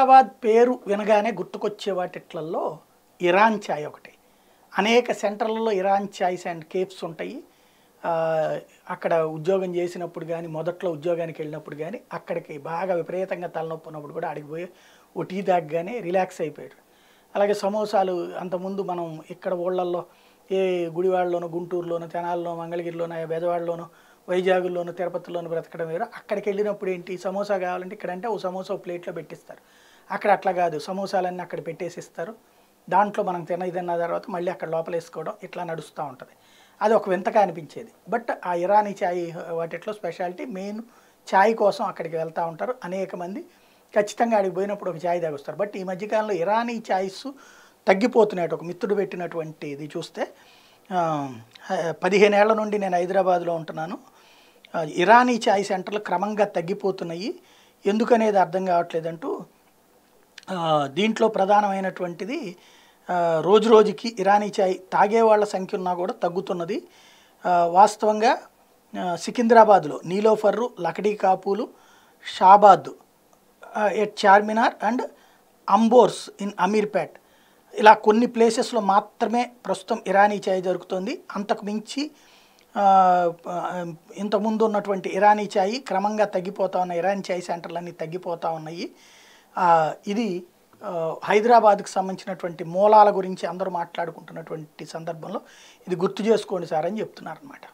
హైదరాబాద్ పేరు వినగానే గుర్తుకొచ్చే వాటిట్లలో ఇరాన్ ఛాయ్ ఒకటి అనేక సెంటర్లలో ఇరాన్ ఛాయ్స్ అండ్ కేఫ్స్ ఉంటాయి అక్కడ ఉద్యోగం చేసినప్పుడు కానీ మొదట్లో ఉద్యోగానికి వెళ్ళినప్పుడు కానీ అక్కడికి బాగా విపరీతంగా తలనొప్పి ఉన్నప్పుడు కూడా అడిగిపోయి ఓ టీ తాగగానే రిలాక్స్ అయిపోయాడు అలాగే సమోసాలు అంతకుముందు మనం ఇక్కడ ఊళ్ళల్లో ఏ గుడివాడలోనో గుంటూరులోనో తెనాల్లోనో మంగళగిరిలోనో బెజవాడలోనో వైజాగుల్లోనో తిరుపతిలోనో బ్రతకడం వేరు అక్కడికి వెళ్ళినప్పుడు ఏంటి సమోసా కావాలంటే ఇక్కడంటే ఓ సమోసా ప్లేట్లో పెట్టిస్తారు అక్కడ అట్లా కాదు సమోసాలన్నీ అక్కడ పెట్టేసి ఇస్తారు దాంట్లో మనం తిన ఇదన్న తర్వాత మళ్ళీ అక్కడ లోపల వేసుకోవడం ఇట్లా నడుస్తూ ఉంటుంది అది ఒక వింతగా అనిపించేది బట్ ఆ ఇరానీ ఛాయ్ వాటిట్లో స్పెషాలిటీ మెయిన్ ఛాయ్ కోసం అక్కడికి వెళ్తూ ఉంటారు అనేక మంది ఖచ్చితంగా అడిగి పోయినప్పుడు ఒక ఛాయ్ తాగుస్తారు బట్ ఈ మధ్యకాలంలో ఇరానీ ఛాయ్స్ తగ్గిపోతున్నాయి ఒక మిత్రుడు పెట్టినటువంటి ఇది చూస్తే పదిహేనేళ్ల నుండి నేను హైదరాబాద్లో ఉంటున్నాను ఇరానీ ఛాయ్ సెంటర్లు క్రమంగా తగ్గిపోతున్నాయి ఎందుకనేది అర్థం కావట్లేదంటూ దీంట్లో ప్రధానమైనటువంటిది రోజు రోజుకి ఇరానీ చాయ్ తాగే వాళ్ళ సంఖ్య ఉన్నా కూడా తగ్గుతున్నది వాస్తవంగా సికింద్రాబాద్లో నీలోఫర్రు లకడీ కాపులు షాబాద్ ఎట్ చార్మినార్ అండ్ అంబోర్స్ ఇన్ అమీర్పేట్ ఇలా కొన్ని ప్లేసెస్లో మాత్రమే ప్రస్తుతం ఇరానీ చాయ్ జరుగుతుంది అంతకు మించి ఇంతకుముందు ఉన్నటువంటి ఇరానీ చాయ్ క్రమంగా తగ్గిపోతా ఉన్న ఇరానీ చాయ్ సెంటర్లన్నీ తగ్గిపోతూ ఉన్నాయి ఇది హైదరాబాద్కు సంబంధించినటువంటి మూలాల గురించి అందరూ మాట్లాడుకుంటున్నటువంటి సందర్భంలో ఇది గుర్తు చేసుకోండి సార్ అని చెప్తున్నారనమాట